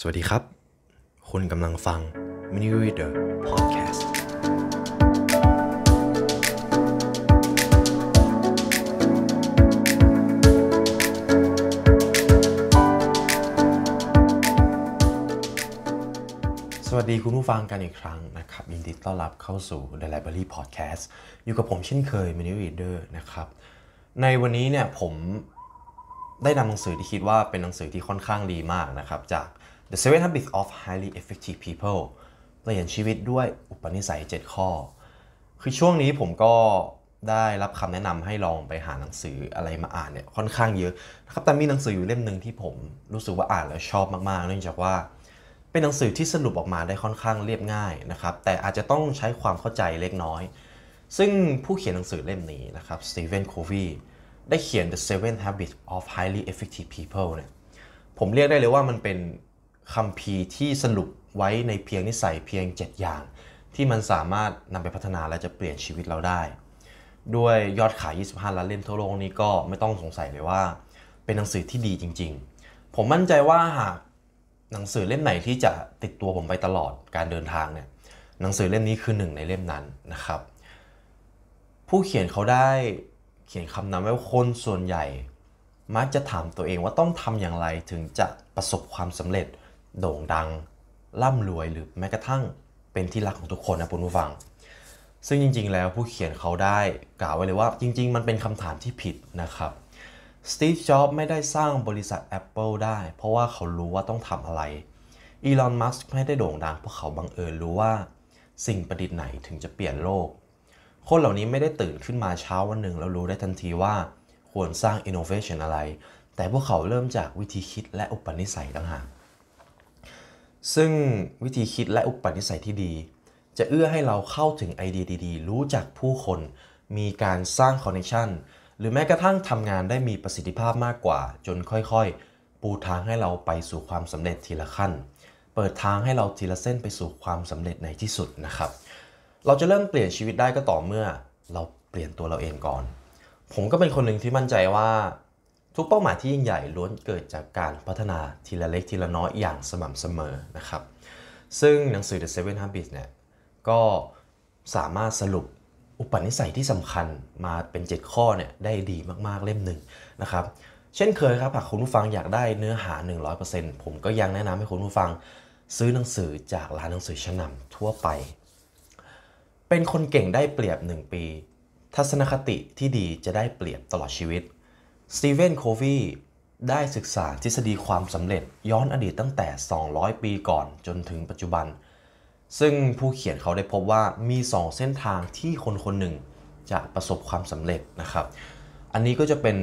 สวัสดีครับ คุณกำลังฟัง Mini Reader Podcast สวัสดีคุณผู้ฟังกันอีกครั้งนะครับยินดีต้อนรับเข้าสู่ The Library Podcast อยู่กับผมเช่นเคย Mini Reader นะครับ ในวันนี้เนี่ยผมได้นำหนังสือที่คิดว่าเป็นหนังสือที่ค่อนข้างดีมากนะครับจาก The Seven Habits of Highly Effective People เปลี่ยนชีวิตด้วยอุปนิสัย 7 ข้อ คือช่วงนี้ผมก็ได้รับคำแนะนำให้ลองไปหาหนังสืออะไรมาอ่านเนี่ยค่อนข้างเยอะะครับแต่มีหนังสืออยู่เล่มหนึ่งที่ผมรู้สึกว่าอ่านแล้วชอบมากๆ เนื่องจากว่าเป็นหนังสือที่สรุปออกมาได้ค่อนข้างเรียบง่ายนะครับ แต่อาจจะต้องใช้ความเข้าใจเล็กน้อย ซึ่งผู้เขียนหนังสือเล่มนี้นะครับสตีเวนโควีได้เขียน The Seven Habits of Highly Effective People เนี่ย ผมเรียกได้เลยว่ามันเป็นคำพีที่สรุปไว้ในเพียงนิสัยเพียง 7 อย่างที่มันสามารถนำไปพัฒนาและจะเปลี่ยนชีวิตเราได้ ด้วยยอดขาย 25 ล้านเล่มทั่วโลกนี้ก็ไม่ต้องสงสัยเลยว่า เป็นหนังสือที่ดีจริง ๆ ผมมั่นใจว่าหากหนังสือเล่มไหนที่จะติดตัวผมไปตลอดการเดินทางเนี่ยหนังสือเล่มนี้คือหนึ่งในเล่มนั้นนะครับ ผู้เขียนเขาได้เขียนคำนำไว้ว่าคนส่วนใหญ่ มักจะถามตัวเองว่าต้องทำอย่างไรถึงจะประสบความสำเร็จโด่งดังร่ำรวย หรือแม้กระทั่งเป็นที่รักของทุกคนนะคุณผู้ฟัง ซึ่งจริงๆแล้วผู้เขียนเขาได้กล่าวไว้เลยว่าจริงๆ มันเป็นคำถามที่ผิดนะครับสตีฟจ็อบไม่ได้สร้างบริษัท Apple ได้ เพราะว่าเขารู้ว่าต้องทำอะไรอีลอนมัสก์ไม่ได้โด่งดัง เพราะเขาบังเอิญรู้ว่า สิ่งประดิษฐ์ไหนถึงจะเปลี่ยนโลก คนเหล่านี้ไม่ได้ตื่นขึ้นมาเช้าวันหนึ่งแล้วรู้ได้ทันทีว่า ควรสร้าง innovation อะไร แต่พวกเขาเริ่มจากวิธีคิดและอุปนิสัยต่างหากซึ่งวิธีคิดและอุปนิสัยที่ดี จะเอื้อให้เราเข้าถึงไอเดียดี ๆ รู้จักผู้คน มีการสร้างคอนเนคชั่นหรือแม้กระทั่งทำงานได้มีประสิทธิภาพมากกว่า จนค่อยๆ ปูทางให้เราไปสู่ความสำเร็จทีละขั้น เปิดทางให้เราทีละเส้นไปสู่ความสำเร็จในที่สุดนะครับ เราจะเริ่มเปลี่ยนชีวิตได้ก็ต่อเมื่อเราเปลี่ยนตัวเราเองก่อน ผมก็เป็นคนหนึ่งที่มั่นใจว่าทุกเป้าหมายที่ยิ่งใหญ่ล้วนเกิดจากการพัฒนาทีละเล็กทีละน้อยอย่างสม่ำเสมอนะครับซึ่งหนังสือ The Seven Habits เนี่ย ก็สามารถสรุปอุปนิสัยที่สำคัญมาเป็น 7 ข้อเนี่ยได้ดีมากๆเล่มหนึ่งนะครับเช่นเคยครับ หากคุณผู้ฟังอยากได้เนื้อหา 100%ผมก็ยังแนะนำให้คุณผู้ฟังซื้อหนังสือจากร้านหนังสือชั้นนำทั่วไป เป็นคนเก่งได้เปรียบ 1 ปี ทัศนคติที่ดีจะได้เปรียบตลอดชีวิตสตีเวนโควีได้ศึกษาทฤษฎีความสำเร็จ ย้อนอดีตตั้งแต่ 200 ปีก่อนจนถึงปัจจุบัน ซึ่งผู้เขียนเขาได้พบว่ามี 2 เส้นทางที่คนคนหนึ่งจะประสบความสำเร็จนะครับอันนี้ก็จะเป็น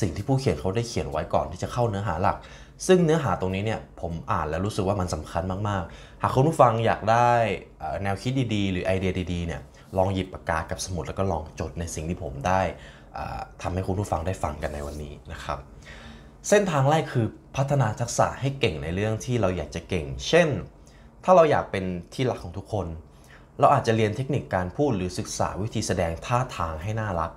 สิ่งที่ผู้เขียนเขาได้เขียนไว้ก่อนที่จะเข้าเนื้อหาหลัก ซึ่งเนื้อหาตรงนี้เนี่ยผมอ่านแล้วรู้สึกว่ามันสำคัญมากๆ หากคุณผู้ฟังอยากได้แนวคิดดีๆ หรือไอเดียดีๆเนี่ยลองหยิบปากกากับสมุดแล้วก็ลองจดในสิ่งที่ผมได้ทำให้คุณผู้ฟังได้ฟังกันในวันนี้นะครับ เส้นทางแรกคือพัฒนาทักษะให้เก่งในเรื่องที่เราอยากจะเก่ง เช่น ถ้าเราอยากเป็นที่รักของทุกคน เราอาจจะเรียนเทคนิคการพูดหรือศึกษาวิธีแสดงท่าทางให้น่ารัก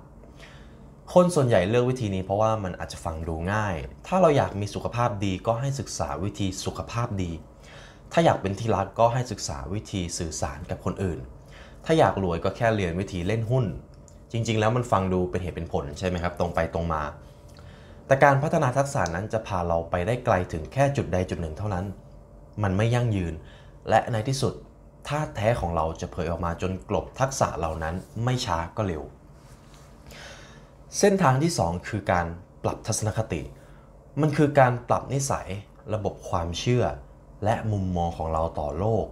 คนส่วนใหญ่เลือกวิธีนี้เพราะว่ามันอาจจะฟังดูง่าย ถ้าเราอยากมีสุขภาพดีก็ให้ศึกษาวิธีสุขภาพดี ถ้าอยากเป็นที่รักก็ให้ศึกษาวิธีสื่อสารกับคนอื่น ถ้าอยากรวยก็แค่เรียนวิธีเล่นหุ้นจริงๆแล้วมันฟังดูเป็นเหตุเป็นผลใช่ไหมครับ ตรงไปตรงมา แต่การพัฒนาทักษะนั้นจะพาเราไปได้ไกลถึงแค่จุดใดจุดหนึ่งเท่านั้น มันไม่ยั่งยืน และในที่สุดท่าแท้ของเราจะเผยออกมาจนกลบทักษะเหล่านั้นไม่ช้าก็เร็ว เส้นทางที่ 2 คือการปรับทัศนคติ มันคือการปรับนิสัย ระบบความเชื่อและมุมมองของเราต่อโลก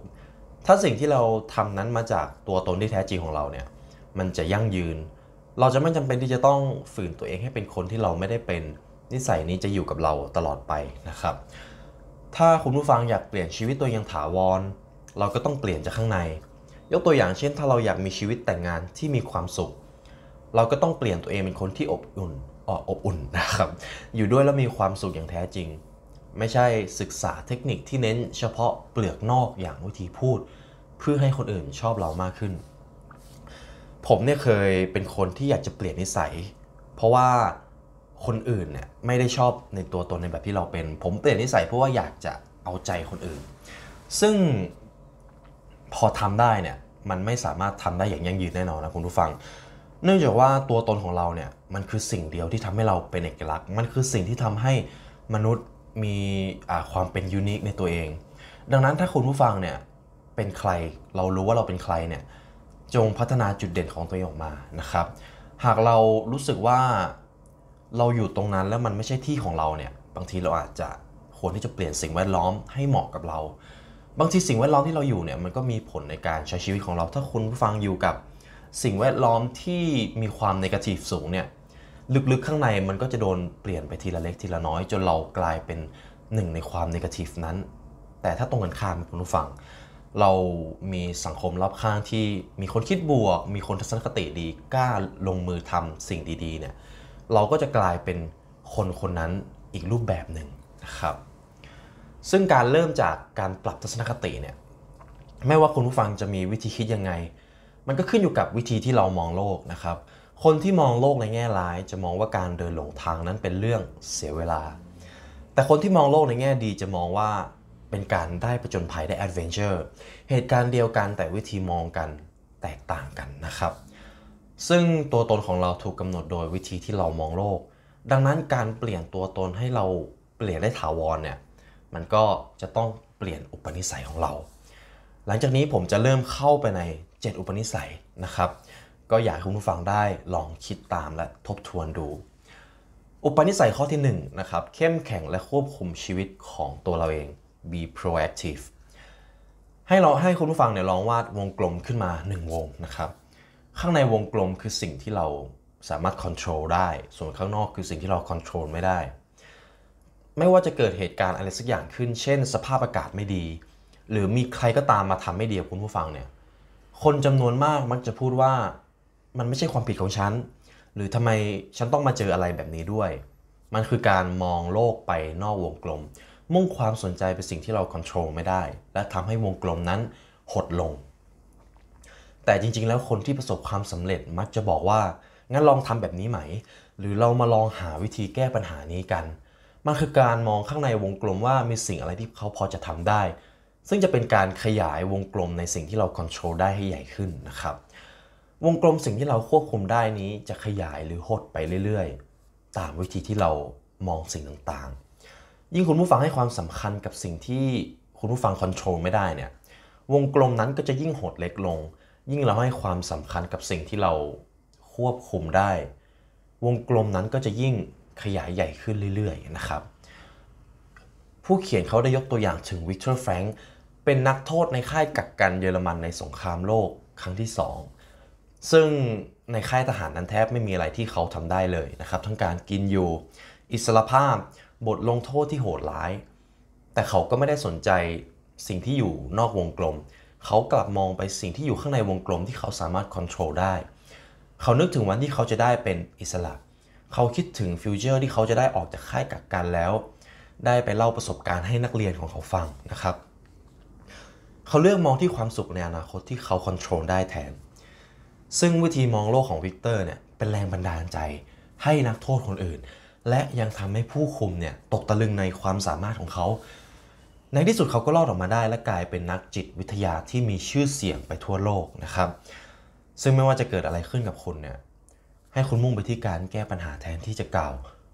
ถ้าสิ่งที่เราทำนั้นมาจากตัวตนที่แท้จริงของเราเนี่ยมันจะยั่งยืน เราจะไม่จำเป็นที่จะต้องฝืนตัวเองให้เป็นคนที่เราไม่ได้เป็น นิสัยนี้จะอยู่กับเราตลอดไปนะครับ ถ้าคุณผู้ฟังอยากเปลี่ยนชีวิตตัวอย่างถาวร เราก็ต้องเปลี่ยนจากข้างใน ยกตัวอย่างเช่นถ้าเราอยากมีชีวิตแต่งงานที่มีความสุข เราก็ต้องเปลี่ยนตัวเองเป็นคนที่อบอุ่นอออบอุ่นนะครับ อยู่ด้วยแล้วมีความสุขอย่างแท้จริง ไม่ใช่ศึกษาเทคนิคที่เน้นเฉพาะเปลือกนอกอย่างวิธีพูด เพื่อให้คนอื่นชอบเรามากขึ้นผมเนี่ยเคยเป็นคนที่อยากจะเปลี่ยนนิสัย เพราะว่าคนอื่นเนี่ยไม่ได้ชอบในตัวตนในแบบที่เราเป็นผมเปลี่ยนนิสัยเพราะว่าอยากจะเอาใจคนอื่น ซึ่งพอทำได้เนี่ยมันไม่สามารถทำได้อย่างยั่งยืนแน่นอนนะคุณผู้ฟัง เนื่องจากว่าตัวตนของเราเนี่ยมันคือสิ่งเดียวที่ทำให้เราเป็นเอกลักษณ์ มันคือสิ่งที่ทำให้มนุษย์มีความเป็นยูนิคในตัวเอง ดังนั้นถ้าคุณผู้ฟังเนี่ยเป็นใครเรารู้ว่าเราเป็นใครเนี่ยจงพัฒนาจุดเด่นของตัวเองออกมานะครับ หากเรารู้สึกว่าเราอยู่ตรงนั้นแล้วมันไม่ใช่ที่ของเราเนี่ย บางทีเราอาจจะควรที่จะเปลี่ยนสิ่งแวดล้อมให้เหมาะกับเรา บางทีสิ่งแวดล้อมที่เราอยู่เนี่ยมันก็มีผลในการใช้ชีวิตของเรา ถ้าคุณผู้ฟังอยู่กับสิ่งแวดล้อมที่มีความนกาทีฟสูงเนี่ยลึกๆข้างในมันก็จะโดนเปลี่ยนไปทีละเล็กทีละน้อยจนเรากลายเป็นหนึ่งในความนกาทีฟนั้น แต่ถ้าตรงกันข้ามคุณผู้ฟังเรามีสังคมรอบข้างที่มีคนคิดบวก มีคนทัศนคติดีกล้าลงมือทำสิ่งดีๆเนี่ยเราก็จะกลายเป็นคนคนนั้นอีกรูปแบบหนึ่งนะครับ ซึ่งการเริ่มจากการปรับทัศนคติเนี่ยไม่ว่าคุณผู้ฟังจะมีวิธีคิดยังไง มันก็ขึ้นอยู่กับวิธีที่เรามองโลกนะครับ คนที่มองโลกในแง่ร้ายจะมองว่าการเดินหลงทางนั้นเป็นเรื่องเสียเวลา แต่คนที่มองโลกในแง่ดีจะมองว่าเป็นการได้ประจนภัยได้แอดเวนเจอร์เหตุการณ์เดียวกันแต่วิธีมองกันแตกต่างกันนะครับ ซึ่งตัวตนของเราถูกกำหนดโดยวิธีที่เรามองโลก ดังนั้นการเปลี่ยนตัวตนให้เราเปลี่ยนได้ถาวรเนี่ย มันก็จะต้องเปลี่ยนอุปนิสัยของเรา หลังจากนี้ผมจะเริ่มเข้าไปใน 7 อุปนิสัยนะครับ ก็อยากให้คุณผู้ฟังได้ลองคิดตามและทบทวนดู อุปนิสัยข้อที่1นะครับเข้มแข็งและควบคุมชีวิตของตัวเราเอง be proactive ให้เราให้คุณผู้ฟังเนี่ยลองวาดวงกลมขึ้นมา 1 วงนะครับ ข้างในวงกลมคือสิ่งที่เราสามารถ control ได้ส่วนข้างนอกคือสิ่งที่เรา control ไม่ได้ ไม่ว่าจะเกิดเหตุการณ์อะไรสักอย่างขึ้น เช่นสภาพอากาศไม่ดี หรือมีใครก็ตามมาทำไม่ดีกับคุณผู้ฟังเนี่ยคนจำนวนมากมักจะพูดว่ามันไม่ใช่ความผิดของฉัน หรือทำไมฉันต้องมาเจออะไรแบบนี้ด้วย มันคือการมองโลกไปนอกวงกลมมุ่งความสนใจไปสิ่งที่เราควบคุมไม่ได้ และทำให้วงกลมนั้นหดลง แต่จริงๆแล้วคนที่ประสบความสำเร็จมักจะบอกว่า งั้นลองทำแบบนี้ไหม หรือเรามาลองหาวิธีแก้ปัญหานี้กัน มันคือการมองข้างในวงกลมว่ามีสิ่งอะไรที่เขาพอจะทำได้ ซึ่งจะเป็นการขยายวงกลมในสิ่งที่เราควบคุมได้ให้ใหญ่ขึ้นนะครับ วงกลมสิ่งที่เราควบคุมได้นี้ จะขยายหรือหดไปเรื่อยๆ ตามวิธีที่เรามองสิ่งต่างๆยิ่งคุณผู้ฟังให้ความสำคัญกับสิ่งที่คุณผู้ฟังคอนโทรลไม่ได้เนี่ยวงกลมนั้นก็จะยิ่งหดเล็กลง ยิ่งเราให้ความสำคัญกับสิ่งที่เราควบคุมได้ วงกลมนั้นก็จะยิ่งขยายใหญ่ขึ้นเรื่อย ๆนะครับ ผู้เขียนเขาได้ยกตัวอย่างถึงวิกเตอร์แฟรงค์เป็นนักโทษในค่ายกักกันเยอรมันในสงครามโลกครั้งที่ 2 ซึ่งในค่ายทหารนั้นแทบไม่มีอะไรที่เขาทำได้เลยนะครับทั้งการกินอยู่อิสรภาพบทลงโทษที่โหดร้าย แต่เขาก็ไม่ได้สนใจสิ่งที่อยู่นอกวงกลม เขากลับมองไปสิ่งที่อยู่ข้างในวงกลมที่เขาสามารถควบคุมได้ เขานึกถึงวันที่เขาจะได้เป็นอิสระ เขาคิดถึงฟิวเจอร์ที่เขาจะได้ออกจากค่ายกักกันแล้ว ได้ไปเล่าประสบการณ์ให้นักเรียนของเขาฟังนะครับ เขาเลือกมองที่ความสุขในอนาคตที่เขาควบคุมได้แทน ซึ่งวิธีมองโลกของวิกเตอร์เนี่ย เป็นแรงบันดาลใจ ให้นักโทษคนอื่นและยังทำให้ผู้คุมเนี่ยตกตะลึงในความสามารถของเขา ในที่สุดเขาก็รอดออกมาได้และกลายเป็นนักจิตวิทยาที่มีชื่อเสียงไปทั่วโลกนะครับ ซึ่งไม่ว่าจะเกิดอะไรขึ้นกับคุณเนี่ย ให้คุณมุ่งไปที่การแก้ปัญหาแทนที่จะกล่าว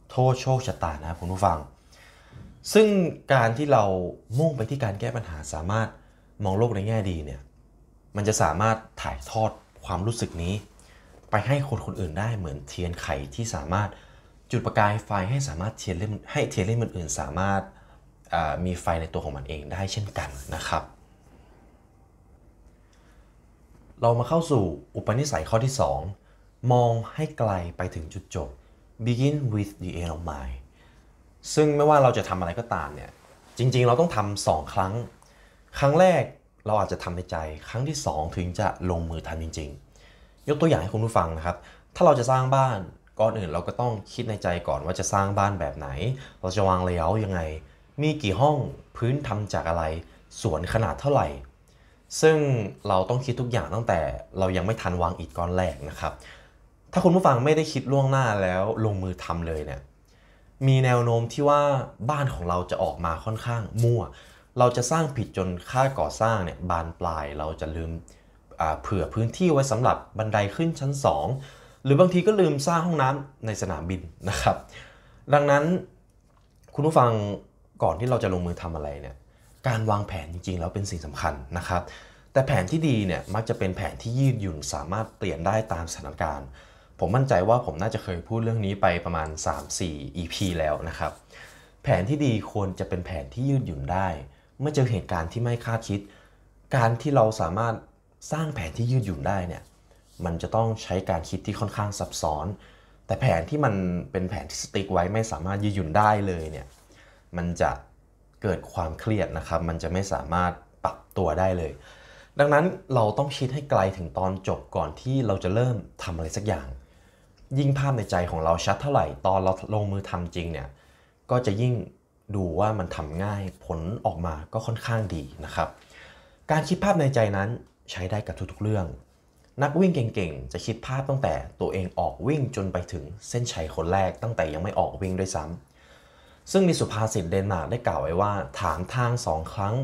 โทษโชคชะตานะคุณผู้ฟัง ซึ่งการที่เรา มุ่งไปที่การแก้ปัญหาสามารถมองโลกในแง่ดีเนี่ย มันจะสามารถถ่ายทอดความรู้สึกนี้ ไปให้คนคนอื่นได้เหมือนเทียนไขที่สามารถจุดประกายไฟให้สามารถเทียนเล่มให้เทียนเล่มอื่นๆสามารถมีไฟในตัวของมันเองได้เช่นกันนะครับ เรามาเข้าสู่อุปนิสัยข้อที่ 2 มองให้ไกลไปถึงจุดจบ begin with the end of mind ซึ่งไม่ว่าเราจะทำอะไรก็ตามเนี่ย จริง ๆเราต้องทำสองครั้ง ครั้งแรกเราอาจจะทำในใจครั้งที่ 2 ถึงจะลงมือทำจริง ๆ ยกตัวอย่างให้คุณผู้ฟังนะครับ ถ้าเราจะสร้างบ้านก่อนอื่นเราก็ต้องคิดในใจก่อนว่าจะสร้างบ้านแบบไหน เราจะวางเลเยอร์ยังไง มีกี่ห้องพื้นทำจากอะไร สวนขนาดเท่าไหร่ซึ่งเราต้องคิดทุกอย่างตั้งแต่เรายังไม่ทันวางอิฐก้อนแรกนะครับ ถ้าคุณผู้ฟังไม่ได้คิดล่วงหน้าแล้วลงมือทำเลยเนี่ยมีแนวโน้มที่ว่าบ้านของเราจะออกมาค่อนข้างมั่ว เราจะสร้างผิดจนค่าก่อสร้างเนี่ยบานปลายเราจะลืมเผื่อพื้นที่ไว้สำหรับบันไดขึ้นชั้น2หรือบางทีก็ลืมสร้างห้องน้ำในสนามบินนะครับดังนั้นคุณผู้ฟังก่อนที่เราจะลงมือทำอะไรเนี่ยการวางแผนจริงๆ แล้วเป็นสิ่งสำคัญนะครับ แต่แผนที่ดีเนี่ยมักจะเป็นแผนที่ยืดหยุ่นสามารถเปลี่ยนได้ตามสถานการณ์ ผมมั่นใจว่าผมน่าจะเคยพูดเรื่องนี้ไปประมาณ 3-4 EP แล้วนะครับแผนที่ดีควรจะเป็นแผนที่ยืดหยุ่นได้ เมื่อเจอเหตุการณ์ที่ไม่คาดคิด การที่เราสามารถสร้างแผนที่ยืดหยุ่นได้เนี่ยมันจะต้องใช้การคิดที่ค่อนข้างซับซ้อน แต่แผนที่มันเป็นแผนที่สติ๊กไว้ไม่สามารถยืดหยุ่นได้เลยเนี่ย มันจะเกิดความเครียดนะครับ มันจะไม่สามารถปรับตัวได้เลย ดังนั้นเราต้องคิดให้ไกลถึงตอนจบก่อนที่เราจะเริ่มทำอะไรสักอย่าง ยิ่งภาพในใจของเราชัดเท่าไหร่ ตอนเราลงมือทำจริงเนี่ย ก็จะยิ่งดูว่ามันทำง่าย ผลออกมาก็ค่อนข้างดีนะครับ การคิดภาพในใจนั้นใช้ได้กับทุกๆเรื่องนักวิ่งเก่งๆ จะคิดภาพตั้งแต่ตัวเองออกวิ่งจนไปถึงเส้นชัยคนแรกตั้งแต่ยังไม่ออกวิ่งด้วยซ้ำ ซึ่งมีสุภาษิตเดนมาร์กได้กล่าวไว้ว่าถามทางสองครั้ง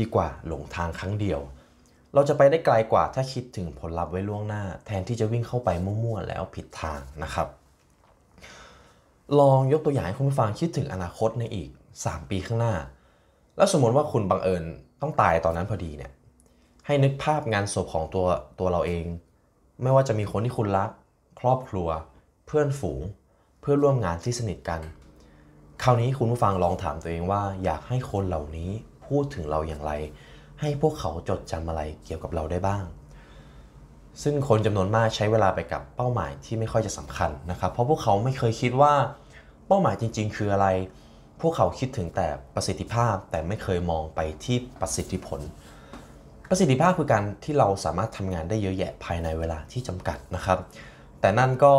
ดีกว่าหลงทางครั้งเดียว เราจะไปได้ไกลกว่าถ้าคิดถึงผลลัพธ์ไว้ล่วงหน้า แทนที่จะวิ่งเข้าไปมั่วๆ แล้วผิดทางนะครับ ลองยกตัวอย่างให้คุณผู้ฟังคิดถึงอนาคตในอีก 3 ปีข้างหน้า แล้วสมมติว่าคุณบังเอิญต้องตายตอนนั้นพอดีเนี่ยให้นึกภาพงานศพของตัวตัวเราเอง ไม่ว่าจะมีคนที่คุณรัก ครอบครัวเพื่อนฝูง เพื่อร่วมงานที่สนิทกัน คราวนี้คุณผู้ฟังลองถามตัวเองว่าอยากให้คนเหล่านี้พูดถึงเราอย่างไร ให้พวกเขาจดจำอะไรเกี่ยวกับเราได้บ้าง ซึ่งคนจำนวนมากใช้เวลาไปกับเป้าหมายที่ไม่ค่อยจะสำคัญนะครับเพราะพวกเขาไม่เคยคิดว่า เป้าหมายจริงๆคืออะไร พวกเขาคิดถึงแต่ประสิทธิภาพแต่ไม่เคยมองไปที่ประสิทธิผลประสิทธิภาพคือการที่เราสามารถทำงานได้เยอะแยะภายในเวลาที่จำกัดนะครับ แต่นั่นก็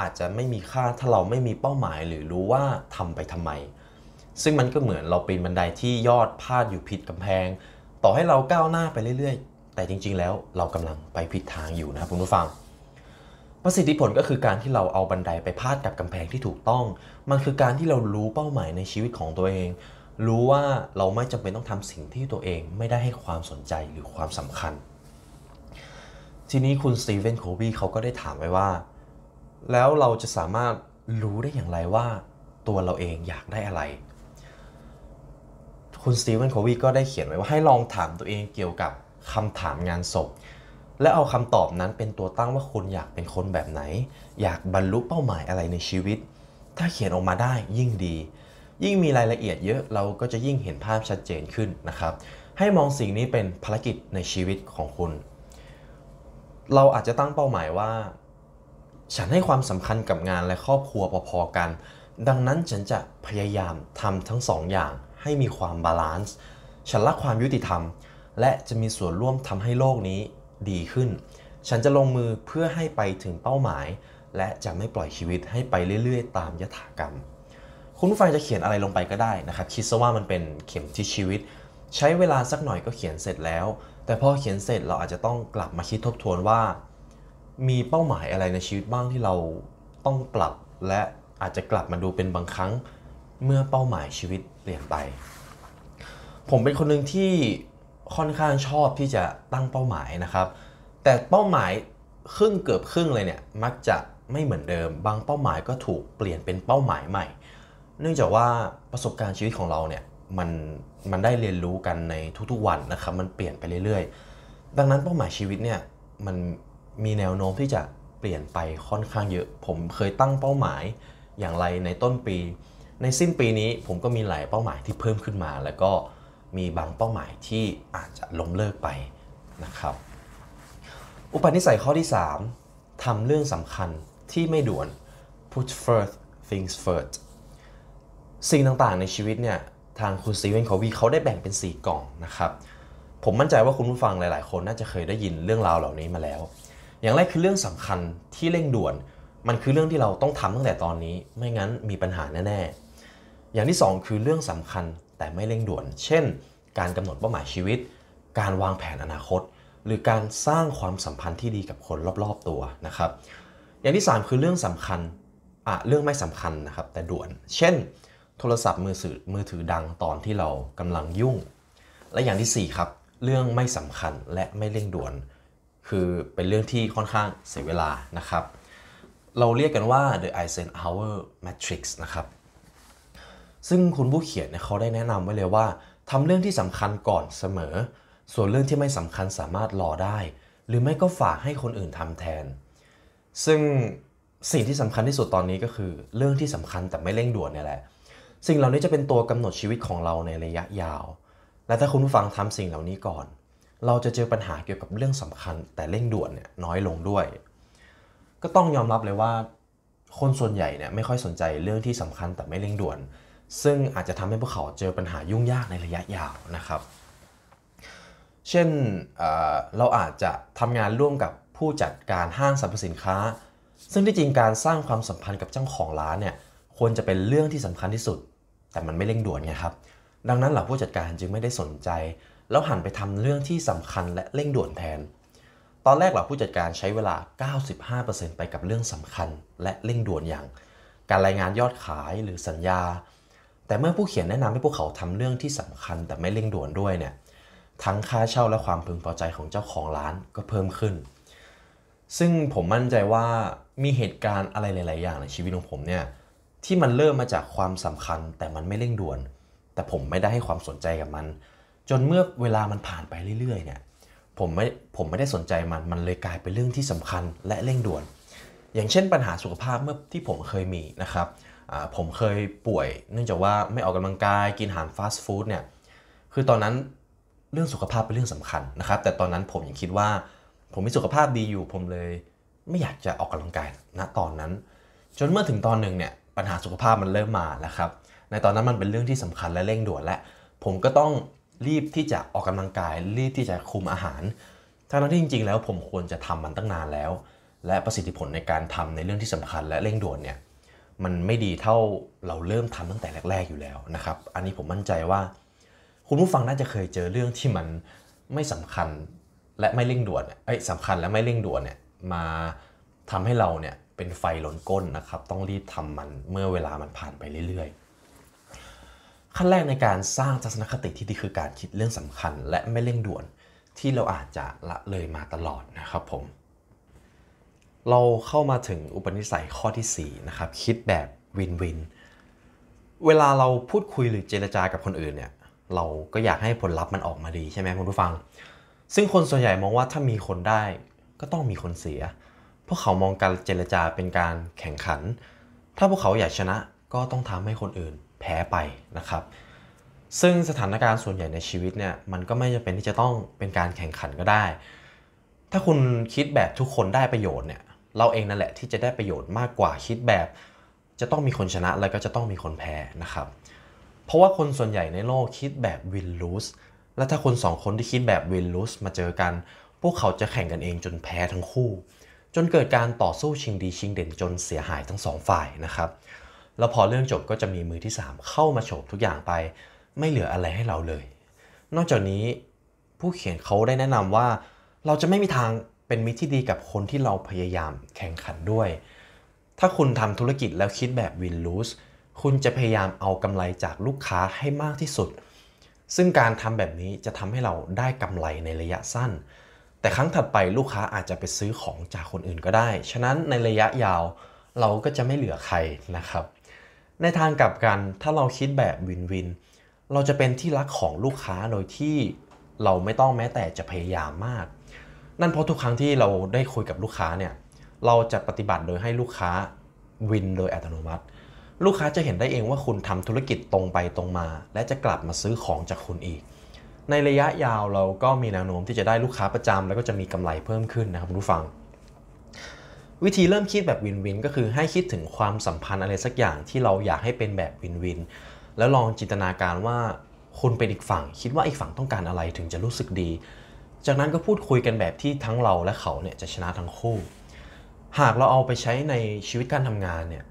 อาจจะไม่มีค่าถ้าเราไม่มีเป้าหมาย หรือรู้ว่าทำไปทำไม ซึ่งมันก็เหมือนเราปีนบันไดที่ยอดพาดอยู่ผิดกำแพง ต่อให้เราก้าวหน้าไปเรื่อยๆ แต่จริง ๆ แล้วเรากำลังไปผิดทางอยู่นะคุณผู้ฟัง ประสิทธิผลก็คือการที่เราเอาบันไดไปพาดกับกำแพงที่ถูกต้อง มันคือการที่เรารู้เป้าหมายในชีวิตของตัวเองรู้ว่าเราไม่จำเป็นต้องทำสิ่งที่ตัวเองไม่ได้ให้ความสนใจหรือความสำคัญ ทีนี้คุณสตีเวนโคบีเขาก็ได้ถามไว้ว่า แล้วเราจะสามารถรู้ได้อย่างไรว่า ตัวเราเองอยากได้อะไร คุณสตีเวนโคบีก็ได้เขียนไว้ว่าให้ลองถามตัวเองเกี่ยวกับคำถามงานศพ และเอาคำตอบนั้นเป็นตัวตั้งว่าคุณอยากเป็นคนแบบไหน อยากบรรลุเป้าหมายอะไรในชีวิต ถ้าเขียนออกมาได้ยิ่งดียิ่งมีรายละเอียดเยอะเราก็จะยิ่งเห็นภาพชัดเจนขึ้นนะครับ ให้มองสิ่งนี้เป็นภารกิจในชีวิตของคุณ เราอาจจะตั้งเป้าหมายว่า ฉันให้ความสำคัญกับงานและครอบครัวพอๆกัน ดังนั้นฉันจะพยายามทำทั้งสองอย่างให้มีความบาลานซ์ฉันรักความยุติธรรม และจะมีส่วนร่วมทำให้โลกนี้ดีขึ้น ฉันจะลงมือเพื่อให้ไปถึงเป้าหมาย และจะไม่ปล่อยชีวิตให้ไปเรื่อย ๆ ตามยถากรรมคุณผู้ฟังจะเขียนอะไรลงไปก็ได้นะครับคิดซะว่ามันเป็นเข็มทิศชีวิต ใช้เวลาสักหน่อยก็เขียนเสร็จแล้ว แต่พอเขียนเสร็จเราอาจจะต้องกลับมาคิดทบทวนว่า มีเป้าหมายอะไรในชีวิตบ้างที่เราต้องปรับและอาจจะกลับมาดูเป็นบางครั้งเมื่อเป้าหมายชีวิตเปลี่ยนไป ผมเป็นคนหนึ่งที่ค่อนข้างชอบที่จะตั้งเป้าหมายนะครับ แต่เป้าหมายครึ่งเกือบครึ่งเลยเนี่ยมักจะไม่เหมือนเดิม บางเป้าหมายก็ถูกเปลี่ยนเป็นเป้าหมายใหม่เนื่องจากว่าประสบการณ์ชีวิตของเราเนี่ยมันมันได้เรียนรู้กันในทุกๆวันนะครับมันเปลี่ยนไปเรื่อยๆ ดังนั้นเป้าหมายชีวิตเนี่ยมันมีแนวโน้มที่จะเปลี่ยนไปค่อนข้างเยอะ ผมเคยตั้งเป้าหมายอย่างไรในต้นปี ในสิ้นปีนี้ผมก็มีหลายเป้าหมายที่เพิ่มขึ้นมา แล้วก็มีบางเป้าหมายที่อาจจะล้มเลิกไปนะครับ อุปนิสัยข้อที่ 3 ทำเรื่องสำคัญที่ไม่ด่วน put first things first สิ่งต่างๆในชีวิตเนี่ยทางคุณซีเวนคอวีเขาได้แบ่งเป็น 4 กล่องนะครับผมมั่นใจว่าคุณผู้ฟังหลายๆ คนน่าจะเคยได้ยินเรื่องราวเหล่านี้มาแล้ว อย่างแรกคือเรื่องสำคัญที่เร่งด่วน มันคือเรื่องที่เราต้องทำตั้งแต่ตอนนี้ไม่งั้นมีปัญหาแน่ๆ อย่างที่ 2 คือเรื่องสำคัญแต่ไม่เร่งด่วน เช่น การกำหนดเป้าหมายชีวิต การวางแผนอนาคต หรือการสร้างความสัมพันธ์ที่ดีกับคนรอบๆตัวนะครับอย่างที่ 3 คือเรื่องสำคัญอ่ะ เรื่องไม่สำคัญนะครับแต่ด่วนเช่นโทรศัพท์มือถือมือถือดังตอนที่เรากำลังยุ่ง และอย่างที่ 4 ครับ เรื่องไม่สำคัญและไม่เร่งด่วน คือเป็นเรื่องที่ค่อนข้างเสียเวลานะครับ เราเรียกกันว่า the Eisenhower matrix นะครับ ซึ่งคุณผู้เขียนเขาได้แนะนำไว้เลยว่า ทำเรื่องที่สำคัญก่อนเสมอ ส่วนเรื่องที่ไม่สำคัญสามารถรอได้ หรือไม่ก็ฝากให้คนอื่นทำแทน ซึ่งสิ่งที่สำคัญที่สุดตอนนี้ก็คือเรื่องที่สำคัญแต่ไม่เร่งด่วนเนี่ยแหละสิ่งเหล่านี้จะเป็นตัวกำหนดชีวิตของเราในระยะยาว และถ้าคุณฟังทำสิ่งเหล่านี้ก่อน เราจะเจอปัญหาเกี่ยวกับเรื่องสำคัญแต่เร่งด่วนเนี่ยน้อยลงด้วย ก็ต้องยอมรับเลยว่าคนส่วนใหญ่เนี่ยไม่ค่อยสนใจเรื่องที่สำคัญแต่ไม่เร่งด่วน ซึ่งอาจจะทำให้พวกเขาเจอปัญหายุ่งยากในระยะยาวนะครับ เช่นเเราอาจจะทำงานร่วมกับผู้จัดการห้างสรรพสินค้า ซึ่งที่จริงการสร้างความสัมพันธ์กับเจ้าของร้านเนี่ยควรจะเป็นเรื่องที่สำคัญที่สุดแต่มันไม่เร่งด่วนไงครับ ดังนั้นเหล่าผู้จัดการจึงไม่ได้สนใจ แล้วหันไปทำเรื่องที่สำคัญและเร่งด่วนแทน ตอนแรกเหล่าผู้จัดการใช้เวลา 95%ไปกับเรื่องสำคัญและเร่งด่วนอย่าง การรายงานยอดขายหรือสัญญา แต่เมื่อผู้เขียนแนะนำให้พวกเขาทำเรื่องที่สำคัญแต่ไม่เร่งด่วนด้วยเนี่ย ทั้งค่าเช่าและความพึงพอใจของเจ้าของร้านก็เพิ่มขึ้น ซึ่งผมมั่นใจว่ามีเหตุการณ์อะไรหลายๆอย่างในชีวิตของผมเนี่ยที่มันเริ่มมาจากความสำคัญแต่มันไม่เร่งด่วน แต่ผมไม่ได้ให้ความสนใจกับมัน จนเมื่อเวลามันผ่านไปเรื่อย ๆเนี่ยผมไม่ผมไม่ได้สนใจมัน มันเลยกลายเป็นเรื่องที่สำคัญและเร่งด่วน อย่างเช่นปัญหาสุขภาพเมื่อที่ผมเคยมีนะครับผมเคยป่วย เนื่องจากว่าไม่ออกกำลังกาย กินอาหารฟาสต์ฟู้ดเนี่ยคือตอนนั้นเรื่องสุขภาพเป็นเรื่องสำคัญนะครับ แต่ตอนนั้นผมยังคิดว่า ผมมีสุขภาพดีอยู่ผมเลยไม่อยากจะออกกำลังกายณนะตอนนั้น จนเมื่อถึงตอนหนึ่งเนี่ยปัญหาสุขภาพมันเริ่มมาแล้วครับ ในตอนนั้นมันเป็นเรื่องที่สำคัญและเร่งด่วนและผมก็ต้องรีบที่จะออกกำลังกายรีบที่จะคุมอาหาร ทั้งที่จริง ๆ แล้วผมควรจะทำมันตั้งนานแล้ว และประสิทธิผลในการทำในเรื่องที่สำคัญและเร่งด่วนเนี่ยมันไม่ดีเท่าเราเริ่มทำตั้งแต่แรก ๆ อยู่แล้วนะครับ อันนี้ผมมั่นใจว่าคุณผู้ฟังน่าจะเคยเจอเรื่องที่มันไม่สำคัญและไม่เร่งด่วนเอ้ยสำคัญและไม่เร่งด่วนเนี่ยมาทำให้เราเนี่ยเป็นไฟลนก้นนะครับต้องรีบทำมันเมื่อเวลามันผ่านไปเรื่อยๆ ขั้นแรกในการสร้างทัศนคติที่ดีคือการคิดเรื่องสำคัญและไม่เร่งด่วนที่เราอาจจะละเลยมาตลอดนะครับผม เราเข้ามาถึงอุปนิสัยข้อที่ 4 นะครับ คิดแบบ วินวินเวลาเราพูดคุยหรือเจรจากับคนอื่นเนี่ย เราก็อยากให้ผลลัพธ์มันออกมาดีใช่ไหมคุณผู้ฟัง ซึ่งคนส่วนใหญ่มองว่าถ้ามีคนได้ ก็ต้องมีคนเสียพวกเขามองการเจรจาเป็นการแข่งขัน ถ้าพวกเขาอยากชนะก็ต้องทำให้คนอื่นแพ้ไปนะครับ ซึ่งสถานการณ์ส่วนใหญ่ในชีวิตเนี่ยมันก็ไม่จำเป็นที่จะต้องเป็นการแข่งขันก็ได้ ถ้าคุณคิดแบบทุกคนได้ประโยชน์เนี่ยเราเองนั่นแหละที่จะได้ประโยชน์มากกว่าคิดแบบ จะต้องมีคนชนะแล้วก็จะต้องมีคนแพ้นะครับ เพราะว่าคนส่วนใหญ่ในโลกคิดแบบ win lose และถ้าคนสองคนที่คิดแบบ win lose มาเจอกัน พวกเขาจะแข่งกันเองจนแพ้ทั้งคู่จนเกิดการต่อสู้ชิงดีชิงเด่นจนเสียหายทั้งสองฝ่ายนะครับ แล้วพอเรื่องจบก็จะมีมือที่ 3 เข้ามาโฉบทุกอย่างไป ไม่เหลืออะไรให้เราเลย นอกจากนี้ผู้เขียนเขาได้แนะนำว่า เราจะไม่มีทางเป็นมิตรที่ดีกับคนที่เราพยายามแข่งขันด้วย ถ้าคุณทำธุรกิจแล้วคิดแบบวินลูส คุณจะพยายามเอากำไรจากลูกค้าให้มากที่สุด ซึ่งการทำแบบนี้จะทำให้เราได้กำไรในระยะสั้นแต่ครั้งถัดไปลูกค้าอาจจะไปซื้อของจากคนอื่นก็ได้ ฉะนั้นในระยะยาวเราก็จะไม่เหลือใครนะครับ ในทางกลับกันถ้าเราคิดแบบวินวิน เราจะเป็นที่รักของลูกค้าโดยที่เราไม่ต้องแม้แต่จะพยายามมาก นั่นเพราะทุกครั้งที่เราได้คุยกับลูกค้าเนี่ยเราจะปฏิบัติโดยให้ลูกค้าวินโดยอัตโนมัติ ลูกค้าจะเห็นได้เองว่าคุณทำธุรกิจตรงไปตรงมา และจะกลับมาซื้อของจากคุณอีกในระยะยาวเราก็มีแนวโน้มที่จะได้ลูกค้าประจำแล้วก็จะมีกำไรเพิ่มขึ้นนะครับคุณผู้ฟัง วิธีเริ่มคิดแบบวินวินก็คือให้คิดถึงความสัมพันธ์อะไรสักอย่างที่เราอยากให้เป็นแบบวินวิน แล้วลองจินตนาการว่าคุณเป็นอีกฝั่ง คิดว่าอีกฝั่งต้องการอะไรถึงจะรู้สึกดี จากนั้นก็พูดคุยกันแบบที่ทั้งเราและเขาเนี่ยจะชนะทั้งคู่ หากเราเอาไปใช้ในชีวิตการทำงานเนี่ย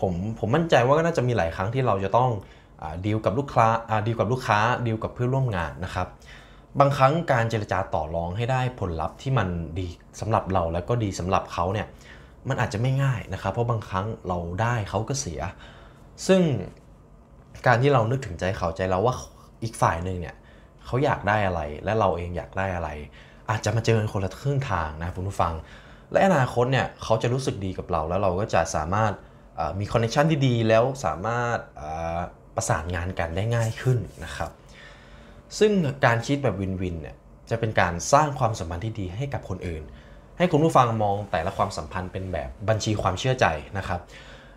ผมผมมั่นใจว่าก็น่าจะมีหลายครั้งที่เราจะต้องดีลกับลูกค้าดีลกับลูกค้า ดีลกับเพื่อนร่วมงานนะครับ บางครั้งการเจรจาต่อรองให้ได้ผลลัพธ์ที่มันดีสำหรับเราแล้วก็ดีสำหรับเขาเนี่ย มันอาจจะไม่ง่ายนะครับ เพราะบางครั้งเราได้เขาก็เสีย ซึ่งการที่เรานึกถึงใจเขาใจเราว่าอีกฝ่ายหนึ่งเนี่ยเขาอยากได้อะไรและเราเองอยากได้อะไร อาจจะมาเจอกันคนละครึ่งทางนะคุณผู้ฟัง และอนาคตเนี่ยเขาจะรู้สึกดีกับเราแล้วเราก็จะสามารถมีคอนเนคชันที่ดีแล้วสามารถประสานงานกันได้ง่ายขึ้นนะครับ ซึ่งการคิดแบบวินวินเนี่ยจะเป็นการสร้างความสัมพันธ์ที่ดีให้กับคนอื่น ให้คุณผู้ฟังมองแต่ละความสัมพันธ์เป็นแบบบัญชีความเชื่อใจนะครับ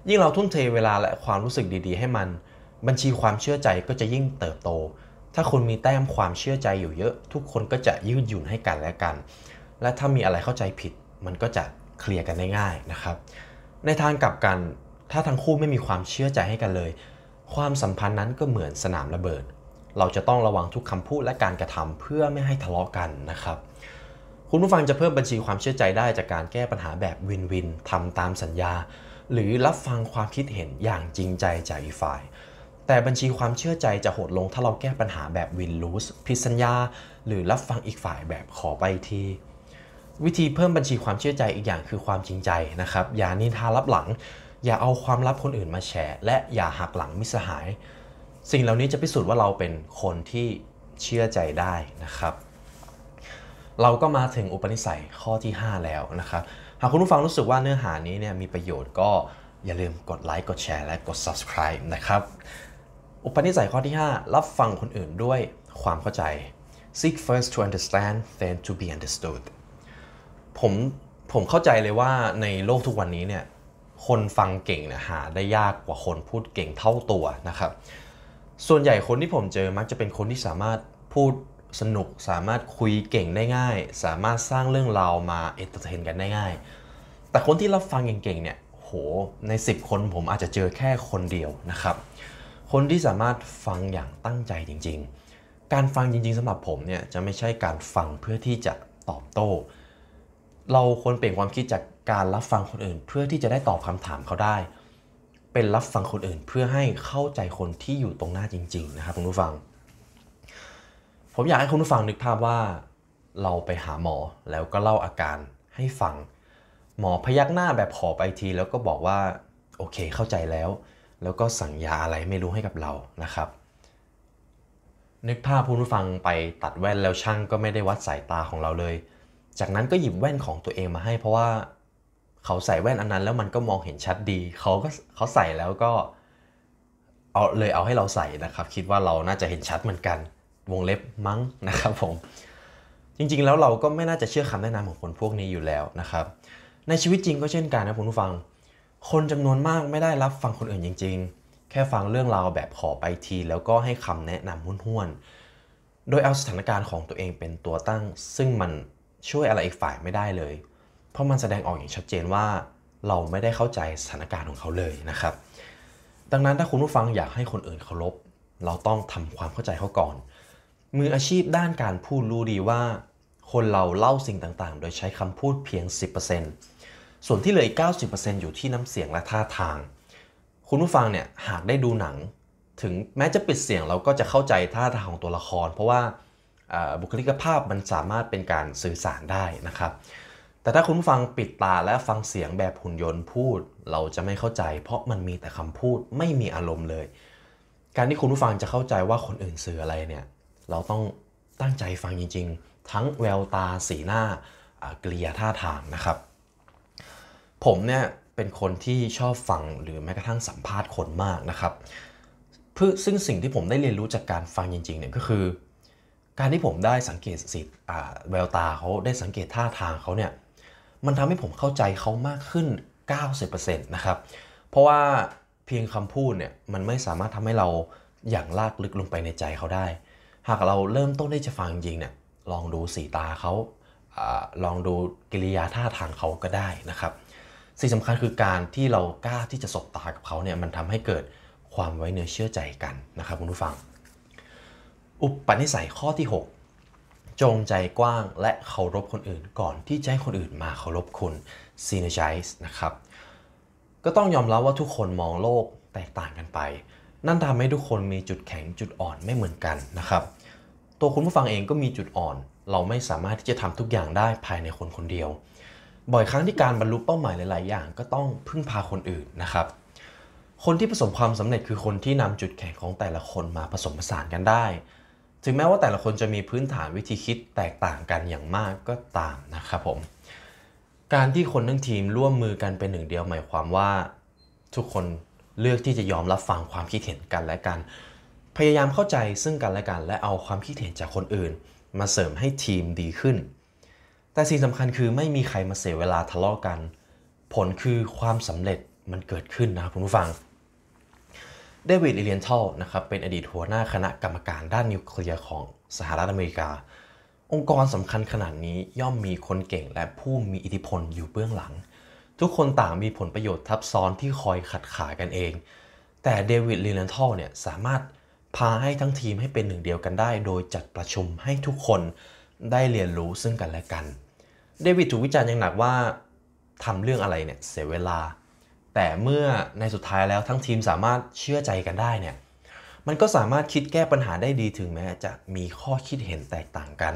ยิ่งเราทุ่มเทเวลาและความรู้สึกดี ๆ ให้มัน บัญชีความเชื่อใจก็จะยิ่งเติบโต ถ้าคุณมีแต้มความเชื่อใจอยู่เยอะทุกคนก็จะยืดหยุ่นให้กันและกัน และถ้ามีอะไรเข้าใจผิด มันก็จะเคลียร์กันได้ง่ายนะครับ ในทางกลับกัน ถ้าทั้งคู่ไม่มีความเชื่อใจให้กันเลยความสัมพันธ์นั้นก็เหมือนสนามระเบิด เราจะต้องระวังทุกคำพูดและการกระทำเพื่อไม่ให้ทะเลาะกันนะครับ คุณผู้ฟังจะเพิ่มบัญชีความเชื่อใจได้จากการแก้ปัญหาแบบวินวินทำตามสัญญา หรือรับฟังความคิดเห็นอย่างจริงใจจากอีกฝ่าย แต่บัญชีความเชื่อใจจะหดลงถ้าเราแก้ปัญหาแบบวินลูสผิดสัญญาหรือรับฟังอีกฝ่ายแบบขอไปที วิธีเพิ่มบัญชีความเชื่อใจอีกอย่างคือความจริงใจนะครับอย่านินทารับหลังอย่าเอาความลับคนอื่นมาแชร์ และอย่าหักหลังมิสหาย สิ่งเหล่านี้จะพิสูจน์ว่าเราเป็นคนที่เชื่อใจได้นะครับ เราก็มาถึงอุปนิสัยข้อที่ 5 แล้วนะครับหากคุณผู้ฟังรู้สึกว่าเนื้อหานี้เนี่ยมีประโยชน์ก็อย่าลืมกดไลค์กดแชร์และกด subscribe นะครับ อุปนิสัยข้อที่ 5 รับฟังคนอื่นด้วยความเข้าใจ seek first to understand then to be understood ผมผมเข้าใจเลยว่าในโลกทุกวันนี้เนี่ยคนฟังเก่งเนี่ยหาได้ยากกว่าคนพูดเก่งเท่าตัวนะครับ ส่วนใหญ่คนที่ผมเจอมักจะเป็นคนที่สามารถพูดสนุก สามารถคุยเก่งได้ง่าย สามารถสร้างเรื่องราวมาเอนเตอร์เทนกันได้ง่าย แต่คนที่รับฟังเก่งๆเนี่ยโหใน 10 คนผมอาจจะเจอแค่คนเดียวนะครับ คนที่สามารถฟังอย่างตั้งใจจริงๆ การฟังจริงๆสำหรับผมเนี่ยจะไม่ใช่การฟังเพื่อที่จะตอบโต้เราควรเปลี่ยนความคิดจากการรับฟังคนอื่น เพื่อที่จะได้ตอบคำถามเขาได้ เป็นรับฟังคนอื่นเพื่อให้เข้าใจคนที่อยู่ตรงหน้าจริง ๆนะครับ คุณผู้ฟัง ผมอยากให้คุณผู้ฟังนึกภาพว่าเราไปหาหมอแล้วก็เล่าอาการให้ฟัง หมอพยักหน้าแบบขอไปที แล้วก็บอกว่าโอเคเข้าใจแล้ว แล้วก็สั่งยาอะไรไม่รู้ให้กับเรานะครับ นึกภาพคุณผู้ฟังไปตัดแว่นแล้วช่างก็ไม่ได้วัดสายตาของเราเลยจากนั้นก็หยิบแว่นของตัวเองมาให้เพราะว่าเขาใส่แว่นอันนั้น แล้วมันก็มองเห็นชัดดี เขาก็เขาใส่แล้วก็เอาเลยเอาให้เราใส่นะครับ คิดว่าเราน่าจะเห็นชัดเหมือนกัน วงเล็บมั้งนะครับผมจริงๆ แล้วเราก็ไม่น่าจะเชื่อคำแนะนำของคนพวกนี้อยู่แล้วนะครับ ในชีวิตจริง ก็เช่นกันนะคุณผู้ฟังคนจำนวนมากไม่ได้รับฟังคนอื่นจริง ๆ แค่ฟังเรื่องราวแบบขอไปที แล้วก็ให้คำแนะนำห้วนโดยเอาสถานการณ์ของตัวเองเป็นตัวตั้งซึ่งมันช่วยอะไรอีกฝ่ายไม่ได้เลย เพราะมันแสดงออกอย่างชัดเจนว่า เราไม่ได้เข้าใจสถานการณ์ของเขาเลยนะครับ ดังนั้นถ้าคุณผู้ฟังอยากให้คนอื่นเคารพ เราต้องทำความเข้าใจเขาก่อน มืออาชีพด้านการพูดรู้ดีว่าคนเราเล่าสิ่งต่างๆ โดยใช้คำพูดเพียง 10%ส่วนที่เหลืออีก 90%อยู่ที่น้ำเสียงและท่าทาง คุณผู้ฟังเนี่ยหากได้ดูหนัง ถึงแม้จะปิดเสียงเราก็จะเข้าใจท่าทางของตัวละครเพราะว่าบุคลิกภาพมันสามารถเป็นการสื่อสารได้นะครับ แต่ถ้าคุณฟังปิดตาและฟังเสียงแบบหุ่นยนต์พูดเราจะไม่เข้าใจเพราะมันมีแต่คำพูดไม่มีอารมณ์เลย การที่คุณผู้ฟังจะเข้าใจว่าคนอื่นสื่ออะไรเนี่ยเราต้องตั้งใจฟังจริงๆ ทั้งแววตาสีหน้ากลริยาท่าทางนะครับ ผมเนี่ยเป็นคนที่ชอบฟังหรือแม้กระทั่งสัมภาษณ์คนมากนะครับซึ่งสิ่งที่ผมได้เรียนรู้จากการฟังจริงๆเนี่ยก็คือการที่ผมได้สังเกตสิแววตาเขาได้สังเกตท่าทางเขาเนี่ยมันทำให้ผมเข้าใจเขามากขึ้น 90%นะครับเพราะว่าเพียงคำพูดเนี่ยมันไม่สามารถทำให้เราอย่างลากลึกลงไปในใจเขาได้ หากเราเริ่มต้นได้จะฟังจริงเนี่ยลองดูสีตาเขาอลองดูกิริยาท่าทางเขาก็ได้นะครับสิ่งสำคัญคือการที่เรากล้าที่จะสบตากับเขาเนี่ยมันทำให้เกิดความไว้เนื้อเชื่อใจกันนะครับคุณผู้ฟังอุปนิสัยข้อที่ 6 จงใจกว้างและเคารพคนอื่นก่อนที่จะให้คนอื่นมาเคารพคุณซีเนจิสนะครับ ก็ต้องยอมรับว่าทุกคนมองโลกแตกต่างกันไป นั่นทำให้ทุกคนมีจุดแข็งจุดอ่อนไม่เหมือนกันนะครับ ตัวคุณผู้ฟังเองก็มีจุดอ่อน เราไม่สามารถที่จะทำทุกอย่างได้ภายในคนคนเดียว บ่อยครั้งที่การบรรลุเป้าหมายหลายๆ อย่างก็ต้องพึ่งพาคนอื่นนะครับ คนที่ประสบความสำเร็จคือคนที่นำจุดแข็งของแต่ละคนมาผสมผสานกันได้ถึงแม้ว่าแต่ละคนจะมีพื้นฐานวิธีคิดแตกต่างกันอย่างมากก็ตามนะครับผม การที่คนทั้งทีมร่วมมือกันเป็นหนึ่งเดียวหมายความว่าทุกคนเลือกที่จะยอมรับฟังความคิดเห็นกันและกัน พยายามเข้าใจซึ่งกันและกัน และเอาความคิดเห็นจากคนอื่น มาเสริมให้ทีมดีขึ้น แต่สิ่งสำคัญคือไม่มีใครมาเสียเวลาทะเลาะกกัน ผลคือความสำเร็จมันเกิดขึ้นนะคุณผู้ฟังเดวิดเอเลียนเทลนะครับเป็นอดีตหัวหน้าคณะกรรมการด้านนิวเคลียร์ของสหรัฐอเมริกา องค์กรสำคัญขนาดนี้ย่อมมีคนเก่งและผู้มีอิทธิพลอยู่เบื้องหลัง ทุกคนต่างมีผลประโยชน์ทับซ้อนที่คอยขัดขากันเอง แต่เดวิดลีเลียนเทลเนี่ยสามารถพาให้ทั้งทีมให้เป็นหนึ่งเดียวกันได้ โดยจัดประชุมให้ทุกคนได้เรียนรู้ซึ่งกันและกันเดวิดถูกวิจารณ์อย่างหนักว่าทำเรื่องอะไรเนี่ยเสียเวลาแต่เมื่อในสุดท้ายแล้วทั้งทีมสามารถเชื่อใจกันได้เนี่ยมันก็สามารถคิดแก้ปัญหาได้ดีถึงแม้จะมีข้อคิดเห็นแตกต่างกัน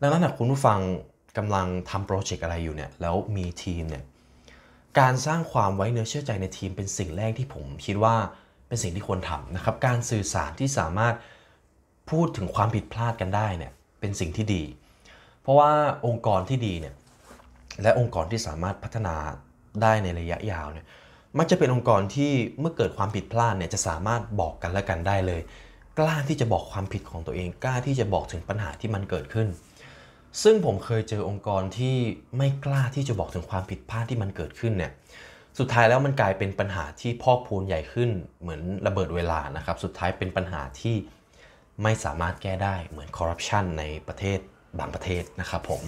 ดังนั้นหากคุณผู้ฟังกำลังทำโปรเจกต์อะไรอยู่เนี่ยแล้วมีทีมเนี่ยการสร้างความไว้เนื้อเชื่อใจในทีมเป็นสิ่งแรกที่ผมคิดว่าเป็นสิ่งที่ควรทำนะครับการสื่อสารที่สามารถพูดถึงความผิดพลาดกันได้เนี่ยเป็นสิ่งที่ดี เพราะว่าองค์กรที่ดีเนี่ยและองค์กรที่สามารถพัฒนาได้ในระยะยาวเนี่ยมักจะเป็นองค์กรที่เมื่อเกิดความผิดพลาดเนี่ยจะสามารถบอกกันและกันได้เลย กล้าที่จะบอกความผิดของตัวเองกล้าที่จะบอกถึงปัญหาที่มันเกิดขึ้น ซึ่งผมเคยเจอองค์กรที่ไม่กล้าที่จะบอกถึงความผิดพลาดที่มันเกิดขึ้นเนี่ยสุดท้ายแล้วมันกลายเป็นปัญหาที่พอกพูนใหญ่ขึ้น เหมือนระเบิดเวลานะครับสุดท้ายเป็นปัญหาที่ไม่สามารถแก้ได้เหมือนคอร์รัปชันในประเทศบางประเทศนะครับผม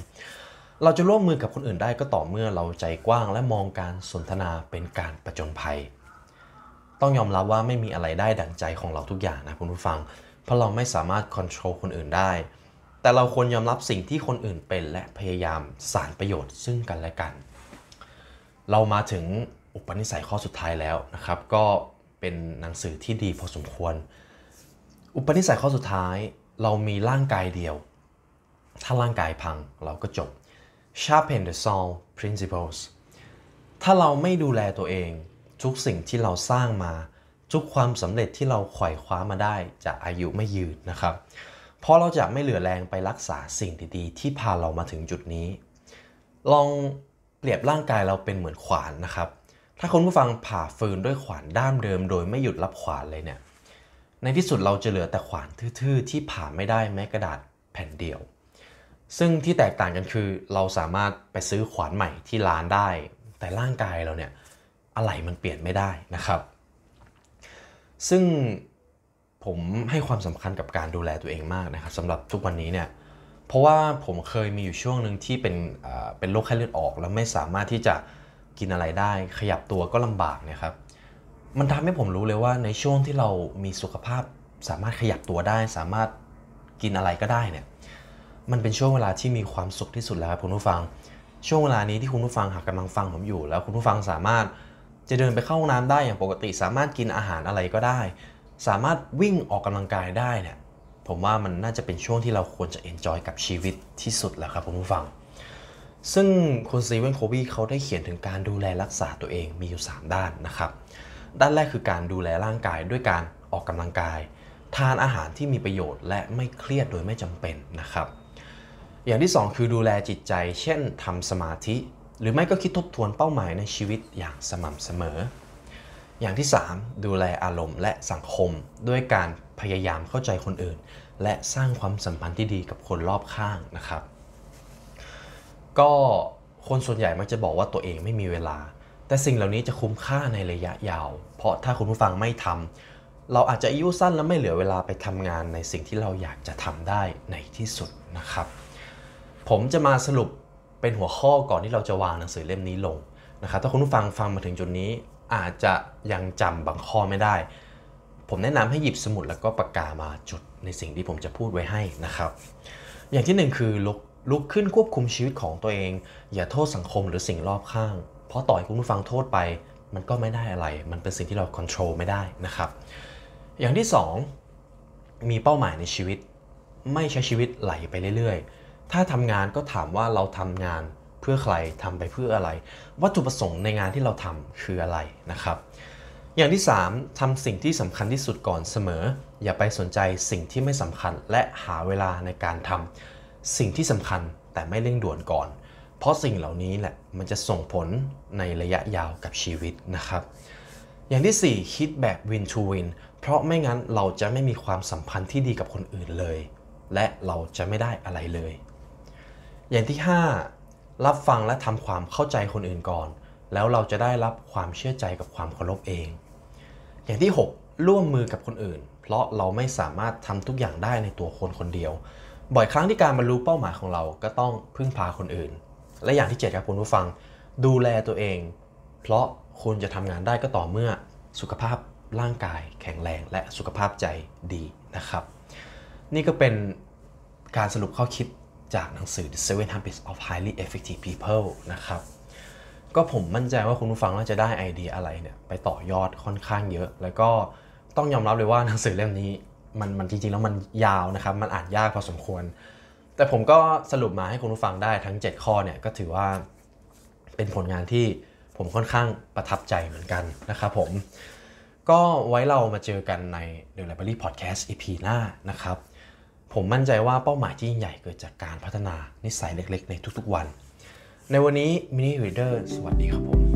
เราจะร่วมมือกับคนอื่นได้ก็ต่อเมื่อเราใจกว้างและมองการสนทนาเป็นการประจนภัย ต้องยอมรับว่าไม่มีอะไรได้ดั่งใจของเราทุกอย่างนะคุณผู้ฟัง เพราะเราไม่สามารถควบคุมคนอื่นได้ แต่เราควรยอมรับสิ่งที่คนอื่นเป็นและพยายามสารประโยชน์ซึ่งกันและกัน เรามาถึงอุปนิสัยข้อสุดท้ายแล้วนะครับ ก็เป็นหนังสือที่ดีพอสมควร อุปนิสัยข้อสุดท้ายเรามีร่างกายเดียว ถ้าร่างกายพังเราก็จบ Sharpen the Soul Principles ถ้าเราไม่ดูแลตัวเอง ทุกสิ่งที่เราสร้างมา ทุกความสำเร็จที่เราขวยคว้ามาได้จะอายุไม่ยืนนะครับ เพราะเราจะไม่เหลือแรงไปรักษาสิ่งดีๆ ที่พาเรามาถึงจุดนี้ ลองเปรียบร่างกายเราเป็นเหมือนขวานนะครับ ถ้าคุณผู้ฟังผ่าฟืนด้วยขวานด้ามเดิมโดยไม่หยุดรับขวานเลยเนี่ย ในที่สุดเราจะเหลือแต่ขวานทื่อๆที่ผ่าไม่ได้แม้กระดาษแผ่นเดียวซึ่งที่แตกต่างกันคือเราสามารถไปซื้อขวานใหม่ที่ร้านได้ แต่ร่างกายเราเนี่ยอะไรมันเปลี่ยนไม่ได้นะครับ ซึ่งผมให้ความสำคัญกับการดูแลตัวเองมากนะครับสำหรับทุกวันนี้เนี่ยเพราะว่าผมเคยมีอยู่ช่วงหนึ่งที่เป็นเป็นโรคไข้เลือดออกแล้วไม่สามารถที่จะกินอะไรได้ ขยับตัวก็ลำบากนะครับ มันทำให้ผมรู้เลยว่าในช่วงที่เรามีสุขภาพสามารถขยับตัวได้ สามารถกินอะไรก็ได้เนี่ยมันเป็นช่วงเวลาที่มีความสุขที่สุดแล้วครับคุณผู้ฟัง ช่วงเวลานี้ที่คุณผู้ฟังหากกำลังฟังผมอยู่ แล้วคุณผู้ฟังสามารถจะเดินไปเข้าห้องน้ำได้อย่างปกติ สามารถกินอาหารอะไรก็ได้ สามารถวิ่งออกกำลังกายได้เนี่ยผมว่ามันน่าจะเป็นช่วงที่เราควรจะเอนจอยกับชีวิตที่สุดแล้วครับคุณผู้ฟัง ซึ่งคุณซีเวนโคบีเขาได้เขียนถึงการดูแลรักษาตัวเองมีอยู่ 3 ด้านนะครับ ด้านแรกคือการดูแลร่างกายด้วยการออกกำลังกาย ทานอาหารที่มีประโยชน์และไม่เครียดโดยไม่จำเป็นนะครับอย่างที่ 2 คือดูแลจิตใจ เช่นทำสมาธิ หรือไม่ก็คิดทบทวนเป้าหมายในชีวิตอย่างสม่ำเสมอ อย่างที่ 3 ดูแลอารมณ์และสังคมด้วยการพยายามเข้าใจคนอื่น และสร้างความสัมพันธ์ที่ดีกับคนรอบข้างนะครับ ก็คนส่วนใหญ่มักจะบอกว่าตัวเองไม่มีเวลา แต่สิ่งเหล่านี้จะคุ้มค่าในระยะยาว เพราะถ้าคุณผู้ฟังไม่ทำเราอาจจะอายุสั้นและไม่เหลือเวลาไปทำงานในสิ่งที่เราอยากจะทำได้ในที่สุดนะครับผมจะมาสรุปเป็นหัวข้อก่อนที่เราจะวางหนังสือเล่มนี้ลงนะครับ ถ้าคุณผู้ฟังฟังมาถึงจุดนี้อาจจะยังจำบางข้อไม่ได้ ผมแนะนำให้หยิบสมุดแล้วก็ปากกามาจดในสิ่งที่ผมจะพูดไว้ให้นะครับ อย่างที่ 1 คือลุกลุกขึ้นควบคุมชีวิตของตัวเอง อย่าโทษสังคมหรือสิ่งรอบข้าง เพราะต่อยคุณผู้ฟังโทษไปมันก็ไม่ได้อะไร มันเป็นสิ่งที่เราควบคุมไม่ได้นะครับ อย่างที่ 2 มีเป้าหมายในชีวิต ไม่ใช้ชีวิตไหลไปเรื่อยๆถ้าทำงานก็ถามว่าเราทำงานเพื่อใครทำไปเพื่ออะไร วัตถุประสงค์ในงานที่เราทำคืออะไรนะครับ อย่างที่ 3ทำสิ่งที่สำคัญที่สุดก่อนเสมอ อย่าไปสนใจสิ่งที่ไม่สำคัญและหาเวลาในการทำสิ่งที่สำคัญแต่ไม่เร่งด่วนก่อน เพราะสิ่งเหล่านี้แหละมันจะส่งผลในระยะยาวกับชีวิตนะครับ อย่างที่4คิดแบบ win to win เพราะไม่งั้นเราจะไม่มีความสัมพันธ์ที่ดีกับคนอื่นเลย และเราจะไม่ได้อะไรเลยอย่างที่ 5 รับฟังและทำความเข้าใจคนอื่นก่อน แล้วเราจะได้รับความเชื่อใจกับความเคารพเอง อย่างที่ 6 ร่วมมือกับคนอื่น เพราะเราไม่สามารถทำทุกอย่างได้ในตัวคนคนเดียว บ่อยครั้งที่การบรรลุเป้าหมายของเราก็ต้องพึ่งพาคนอื่น และอย่างที่7ครับ คุณผู้ฟังดูแลตัวเอง เพราะคุณจะทำงานได้ก็ต่อเมื่อสุขภาพร่างกาย แข็งแรงและสุขภาพใจดีนะครับ นี่ก็เป็นการสรุปข้อคิดจากหนังสือ The Seven Habits of Highly Effective People นะครับ ก็ผมมั่นใจว่าคุณผู้ฟังน่าจะได้ไอเดียอะไรเนี่ยไปต่อยอดค่อนข้างเยอะ แล้วก็ต้องยอมรับเลยว่าหนังสือเล่มนี้มันมันจริงๆ แล้วมันยาวนะครับ มันอ่านยากพอสมควร แต่ผมก็สรุปมาให้คุณผู้ฟังได้ทั้ง 7 ข้อเนี่ยก็ถือว่าเป็นผลงานที่ผมค่อนข้างประทับใจเหมือนกันนะครับผม ก็ไว้เรามาเจอกันใน The Library Podcast EP หน้านะครับผมมั่นใจว่าเป้าหมายที่ยิ่งใหญ่เกิดจากการพัฒนานิสัยเล็กๆ ในทุกๆวัน ในวันนี้มินิว r เดอร์สวัสดีครับผม